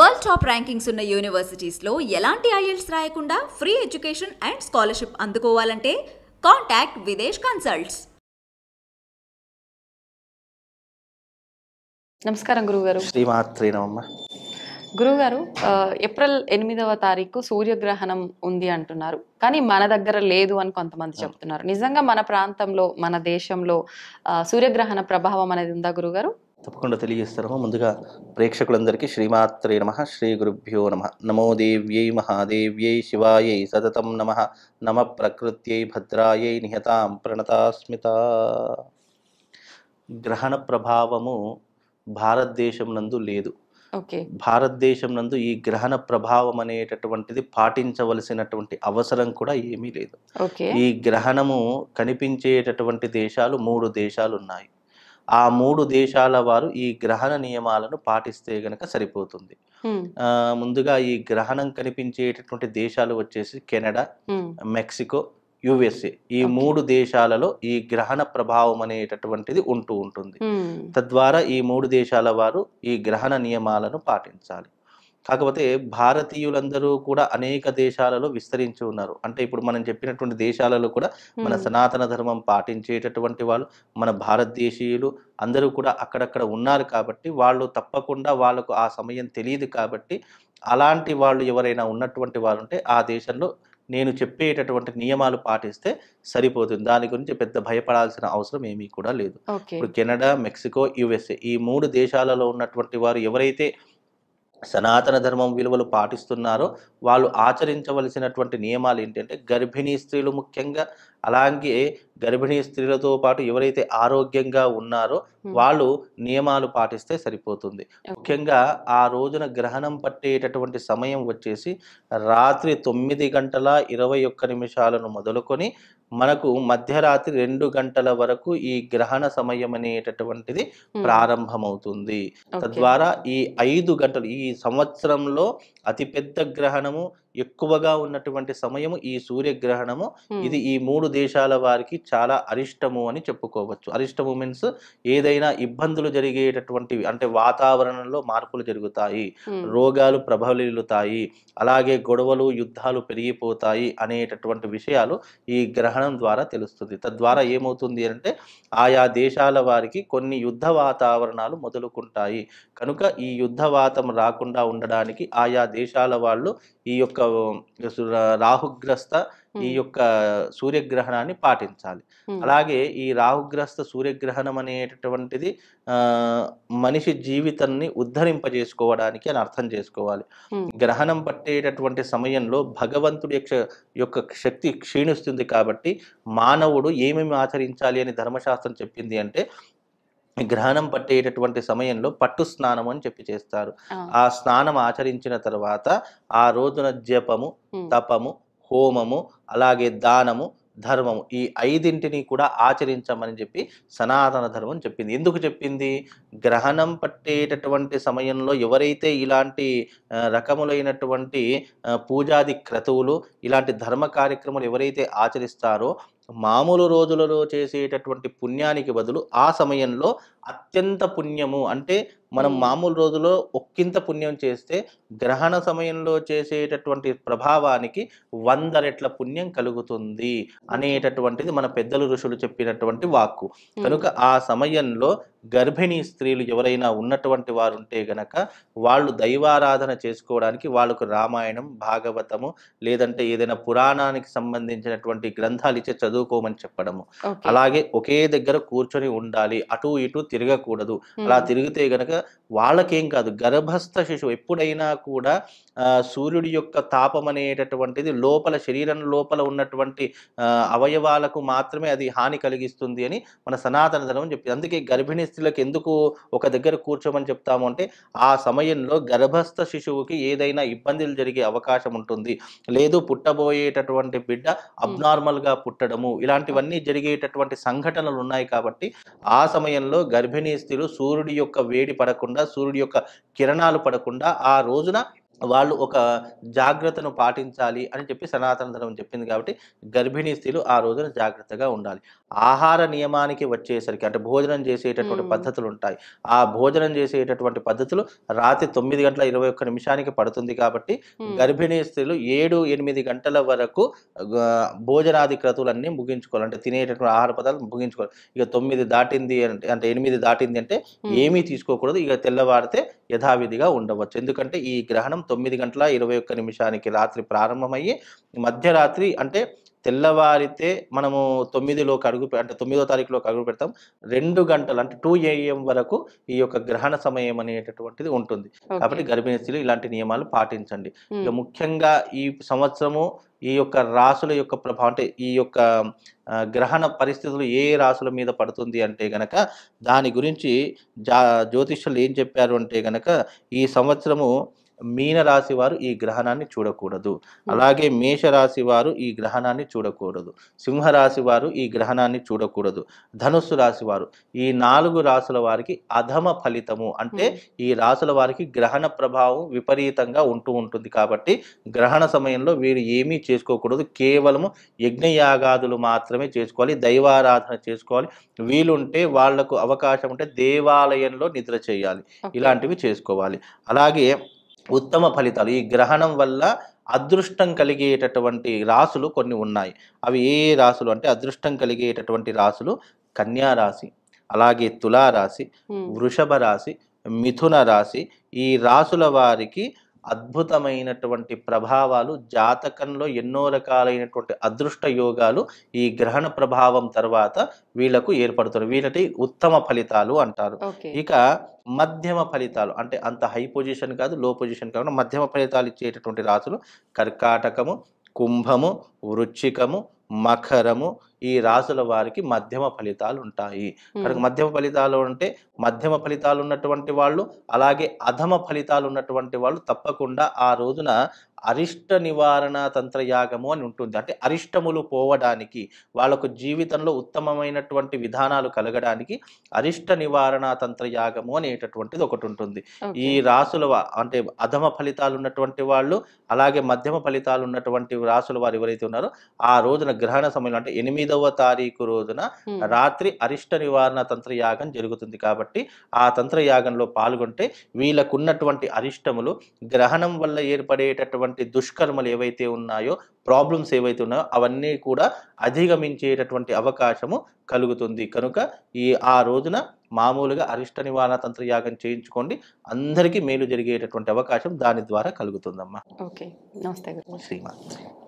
world top rankings ఉన్న యూనివర్సిటీస్లో ఎలాంటి IELTS రాయకుండా ఫ్రీ ఎడ్యుకేషన్ అండ్ స్కాలర్షిప్ అందుకోవాలంటే కాంటాక్ట్ విదేశ్ కన్సల్ట్స్ నమస్కారం గురుగారు గురువు గురుగారు ఏప్రిల్ ఎనిమిదవ తారీఖు సూర్యగ్రహణం ఉంది అంటున్నారు కానీ మన దగ్గర లేదు అని కొంతమంది చెప్తున్నారు నిజంగా మన ప్రాంతంలో మన దేశంలో సూర్యగ్రహణ ప్రభావం అనేది ఉందా గురుగారు తప్పకుండా తెలియజేస్తారమో ముందుగా ప్రేక్షకులందరికీ శ్రీమాత్రే నమ శ్రీ గురుభ్యో నమ నమో దేవ్యై మహాదేవ్యై శివాయై సతతం నమ నమ ప్రకృత్యై భద్రాయై నిహతాం ప్రణతాస్మిత గ్రహణ ప్రభావము భారతదేశం నందు లేదు భారతదేశం నందు ఈ గ్రహణ ప్రభావం అనేటటువంటిది పాటించవలసినటువంటి అవసరం కూడా ఏమీ లేదు ఈ గ్రహణము కనిపించేటటువంటి దేశాలు మూడు దేశాలు ఉన్నాయి ఆ మూడు దేశాల వారు ఈ గ్రహణ నియమాలను పాటిస్తే గనక సరిపోతుంది ముందుగా ఈ గ్రహణం కనిపించేటటువంటి దేశాలు వచ్చేసి కెనడా మెక్సికో యుఎస్ఏ ఈ మూడు దేశాలలో ఈ గ్రహణ ప్రభావం అనేటటువంటిది ఉంటూ ఉంటుంది తద్వారా ఈ మూడు దేశాల వారు ఈ గ్రహణ నియమాలను పాటించాలి కాకపోతే భారతీయులందరూ కూడా అనేక దేశాలలో విస్తరించి ఉన్నారు అంటే ఇప్పుడు మనం చెప్పినటువంటి దేశాలలో కూడా మన సనాతన ధర్మం పాటించేటటువంటి వాళ్ళు మన భారతదేశీయులు అందరూ కూడా అక్కడక్కడ ఉన్నారు కాబట్టి వాళ్ళు తప్పకుండా వాళ్ళకు ఆ సమయం తెలియదు కాబట్టి అలాంటి వాళ్ళు ఎవరైనా ఉన్నటువంటి వాళ్ళు ఉంటే ఆ దేశంలో నేను చెప్పేటటువంటి నియమాలు పాటిస్తే సరిపోతుంది దాని గురించి పెద్ద భయపడాల్సిన అవసరం ఏమీ కూడా లేదు ఇప్పుడు కెనడా మెక్సికో యుఎస్ఏ ఈ మూడు దేశాలలో ఉన్నటువంటి వారు ఎవరైతే సనాతన ధర్మం విలువలు పాటిస్తున్నారో వాళ్ళు ఆచరించవలసినటువంటి నియమాలు ఏంటంటే గర్భిణీ స్త్రీలు ముఖ్యంగా అలాగే గర్భిణీ స్త్రీలతో పాటు ఎవరైతే ఆరోగ్యంగా ఉన్నారో వాళ్ళు నియమాలు పాటిస్తే సరిపోతుంది ముఖ్యంగా ఆ రోజున గ్రహణం పట్టేటటువంటి సమయం వచ్చేసి రాత్రి తొమ్మిది గంటల ఇరవై ఒక్క నిమిషాలను మొదలుకొని మనకు మధ్యరాత్రి రెండు గంటల వరకు ఈ గ్రహణ సమయం అనేటటువంటిది ప్రారంభమవుతుంది తద్వారా ఈ ఐదు గంటలు ఈ సంవత్సరంలో అతిపెద్ద గ్రహణము ఎక్కువగా ఉన్నటువంటి సమయము ఈ సూర్యగ్రహణము ఇది ఈ మూడు దేశాల వారికి చాలా అరిష్టము అని చెప్పుకోవచ్చు అరిష్టము మీన్స్ ఏదైనా ఇబ్బందులు జరిగేటటువంటివి అంటే వాతావరణంలో మార్పులు జరుగుతాయి రోగాలు ప్రభలిలుతాయి అలాగే గొడవలు యుద్ధాలు పెరిగిపోతాయి అనేటటువంటి విషయాలు ఈ గ్రహణం ద్వారా తెలుస్తుంది తద్వారా ఏమవుతుంది అంటే ఆయా దేశాల వారికి కొన్ని యుద్ధ వాతావరణాలు మొదలుకుంటాయి కనుక ఈ యుద్ధ వాతం రాకుండా ఉండడానికి ఆయా దేశాల వాళ్ళు ఈ యొక్క రాహుగ్రస్త ఈ యొక్క సూర్యగ్రహణాన్ని పాటించాలి అలాగే ఈ రాహుగ్రస్త సూర్యగ్రహణం అనేటటువంటిది మనిషి జీవితాన్ని ఉద్ధరింపజేసుకోవడానికి అని అర్థం చేసుకోవాలి గ్రహణం పట్టేటటువంటి సమయంలో భగవంతుడి యొక్క శక్తి క్షీణిస్తుంది కాబట్టి మానవుడు ఏమేమి ఆచరించాలి అని ధర్మశాస్త్రం చెప్పింది అంటే గ్రహణం పట్టేటటువంటి సమయంలో పట్టు స్నానం అని చెప్పి చేస్తారు ఆ స్నానం ఆచరించిన తర్వాత ఆ రోజున జపము తపము హోమము అలాగే దానము ధర్మము ఈ ఐదింటిని కూడా ఆచరించమని చెప్పి సనాతన ధర్మం చెప్పింది ఎందుకు చెప్పింది గ్రహణం పట్టేటటువంటి సమయంలో ఎవరైతే ఇలాంటి రకములైనటువంటి పూజాది క్రతువులు ఇలాంటి ధర్మ కార్యక్రమాలు ఎవరైతే ఆచరిస్తారో మామూలు రోజులలో చేసేటటువంటి పుణ్యానికి బదులు ఆ సమయంలో అత్యంత పుణ్యము అంటే మనం మామూలు రోజులో ఒక్కింత పుణ్యం చేస్తే గ్రహణ సమయంలో చేసేటటువంటి ప్రభావానికి వంద రెట్ల పుణ్యం కలుగుతుంది అనేటటువంటిది మన పెద్దలు ఋషులు చెప్పినటువంటి వాక్కు కనుక ఆ సమయంలో గర్భిణీ స్త్రీలు ఎవరైనా ఉన్నటువంటి వారు ఉంటే గనక వాళ్ళు దైవారాధన చేసుకోవడానికి వాళ్ళకు రామాయణం భాగవతము లేదంటే ఏదైనా పురాణానికి సంబంధించినటువంటి గ్రంథాలు ఇచ్చే చదువుకోమని చెప్పడము అలాగే ఒకే దగ్గర కూర్చొని ఉండాలి అటు ఇటు తిరగకూడదు అలా తిరిగితే గనక వాళ్ళకేం కాదు గర్భస్థ శిశువు ఎప్పుడైనా కూడా సూర్యుడి యొక్క తాపం అనేటటువంటిది లోపల శరీరం లోపల ఉన్నటువంటి అవయవాలకు మాత్రమే అది హాని కలిగిస్తుంది అని మన సనాతన ధర్మం చెప్పింది అందుకే గర్భిణీ స్త్రీలకు ఎందుకు ఒక దగ్గర కూర్చోమని చెప్తాము అంటే ఆ సమయంలో గర్భస్థ శిశువుకి ఏదైనా ఇబ్బందులు జరిగే అవకాశం ఉంటుంది లేదు పుట్టబోయేటటువంటి బిడ్డ అబ్నార్మల్గా పుట్టడము ఇలాంటివన్నీ జరిగేటటువంటి సంఘటనలు ఉన్నాయి కాబట్టి ఆ సమయంలో గర్భిణీ స్త్రీలు సూర్యుడి యొక్క వేడి పడకుండా పడకుండా సూర్యుడి యొక్క కిరణాలు పడకుండా ఆ రోజున వాళ్ళు ఒక జాగ్రత్తను పాటించాలి అని చెప్పి సనాతన ధర్మం చెప్పింది కాబట్టి గర్భిణీ స్త్రీలు ఆ రోజున జాగ్రత్తగా ఉండాలి ఆహార నియమానికి వచ్చేసరికి అంటే భోజనం చేసేటటువంటి పద్ధతులు ఉంటాయి ఆ భోజనం చేసేటటువంటి పద్ధతులు రాత్రి తొమ్మిది గంటల ఇరవై ఒక్క నిమిషానికి పడుతుంది కాబట్టి గర్భిణీ స్త్రీలు ఏడు ఎనిమిది గంటల వరకు భోజనాది క్రతువులన్నీ ముగించుకోవాలి అంటే తినేటటువంటి ఆహార పదార్థాలు ముగించుకోవాలి ఇక తొమ్మిది దాటింది అంటే అంటే ఎనిమిది దాటింది అంటే ఏమీ తీసుకోకూడదు ఇక తెల్లవారితే యథావిధిగా ఉండవచ్చు ఎందుకంటే ఈ గ్రహణం తొమ్మిది గంటల ఇరవై ఒక్క నిమిషానికి రాత్రి ప్రారంభమయ్యి మధ్యరాత్రి అంటే తెల్లవారితే మనము తొమ్మిదిలోకి అడుగు అంటే తొమ్మిదో తారీఖులోకి అడుగు పెడతాం రెండు గంటలు అంటే టూ ఏఎం వరకు ఈ యొక్క గ్రహణ సమయం అనేటటువంటిది ఉంటుంది కాబట్టి స్త్రీలు ఇలాంటి నియమాలు పాటించండి ఇక ముఖ్యంగా ఈ సంవత్సరము ఈ యొక్క రాసుల యొక్క ప్రభావం అంటే ఈ యొక్క గ్రహణ పరిస్థితులు ఏ రాసుల మీద పడుతుంది అంటే గనక దాని గురించి జా జ్యోతిష్యులు ఏం చెప్పారు అంటే గనక ఈ సంవత్సరము మీనరాశి వారు ఈ గ్రహణాన్ని చూడకూడదు అలాగే మేషరాశి వారు ఈ గ్రహణాన్ని చూడకూడదు సింహరాశి వారు ఈ గ్రహణాన్ని చూడకూడదు ధనుస్సు రాశి వారు ఈ నాలుగు రాసుల వారికి అధమ ఫలితము అంటే ఈ రాసుల వారికి గ్రహణ ప్రభావం విపరీతంగా ఉంటూ ఉంటుంది కాబట్టి గ్రహణ సమయంలో వీరు ఏమీ చేసుకోకూడదు కేవలము యజ్ఞయాగాదులు మాత్రమే చేసుకోవాలి దైవారాధన చేసుకోవాలి వీలుంటే వాళ్లకు అవకాశం ఉంటే దేవాలయంలో నిద్ర చేయాలి ఇలాంటివి చేసుకోవాలి అలాగే ఉత్తమ ఫలితాలు ఈ గ్రహణం వల్ల అదృష్టం కలిగేటటువంటి రాసులు కొన్ని ఉన్నాయి అవి ఏ రాసులు అంటే అదృష్టం కలిగేటటువంటి రాసులు కన్యా రాశి అలాగే తులారాశి వృషభ రాశి మిథున రాశి ఈ రాసుల వారికి అద్భుతమైనటువంటి ప్రభావాలు జాతకంలో ఎన్నో రకాలైనటువంటి అదృష్ట యోగాలు ఈ గ్రహణ ప్రభావం తర్వాత వీళ్లకు ఏర్పడుతున్నారు వీళ్ళటి ఉత్తమ ఫలితాలు అంటారు ఇక మధ్యమ ఫలితాలు అంటే అంత హై పొజిషన్ కాదు లో పొజిషన్ కాకుండా మధ్యమ ఫలితాలు ఇచ్చేటటువంటి రాసులు కర్కాటకము కుంభము వృచ్చికము మకరము ఈ రాసుల వారికి మధ్యమ ఫలితాలు ఉంటాయి కనుక మధ్యమ ఫలితాలు అంటే మధ్యమ ఫలితాలు ఉన్నటువంటి వాళ్ళు అలాగే అధమ ఫలితాలు ఉన్నటువంటి వాళ్ళు తప్పకుండా ఆ రోజున అరిష్ట నివారణ తంత్రయాగము అని ఉంటుంది అంటే అరిష్టములు పోవడానికి వాళ్ళకు జీవితంలో ఉత్తమమైనటువంటి విధానాలు కలగడానికి అరిష్ట నివారణ తంత్రయాగము అనేటటువంటిది ఒకటి ఉంటుంది ఈ రాసుల అంటే అధమ ఫలితాలు ఉన్నటువంటి వాళ్ళు అలాగే మధ్యమ ఫలితాలు ఉన్నటువంటి రాసుల వారు ఎవరైతే ఉన్నారో ఆ రోజున గ్రహణ సమయంలో అంటే ఎనిమిదవ తారీఖు రోజున రాత్రి అరిష్ట నివారణ తంత్రయాగం జరుగుతుంది కాబట్టి ఆ తంత్రయాగంలో పాల్గొంటే వీళ్ళకున్నటువంటి అరిష్టములు గ్రహణం వల్ల ఏర్పడేటటువంటి ఉన్నటువంటి దుష్కర్మలు ఏవైతే ఉన్నాయో ప్రాబ్లమ్స్ ఏవైతే ఉన్నాయో అవన్నీ కూడా అధిగమించేటటువంటి అవకాశము కలుగుతుంది కనుక ఈ ఆ రోజున మామూలుగా అరిష్ట నివారణ తంత్ర యాగం చేయించుకోండి అందరికీ మేలు జరిగేటటువంటి అవకాశం దాని ద్వారా కలుగుతుందమ్మా ఓకే నమస్తే శ్రీమాన్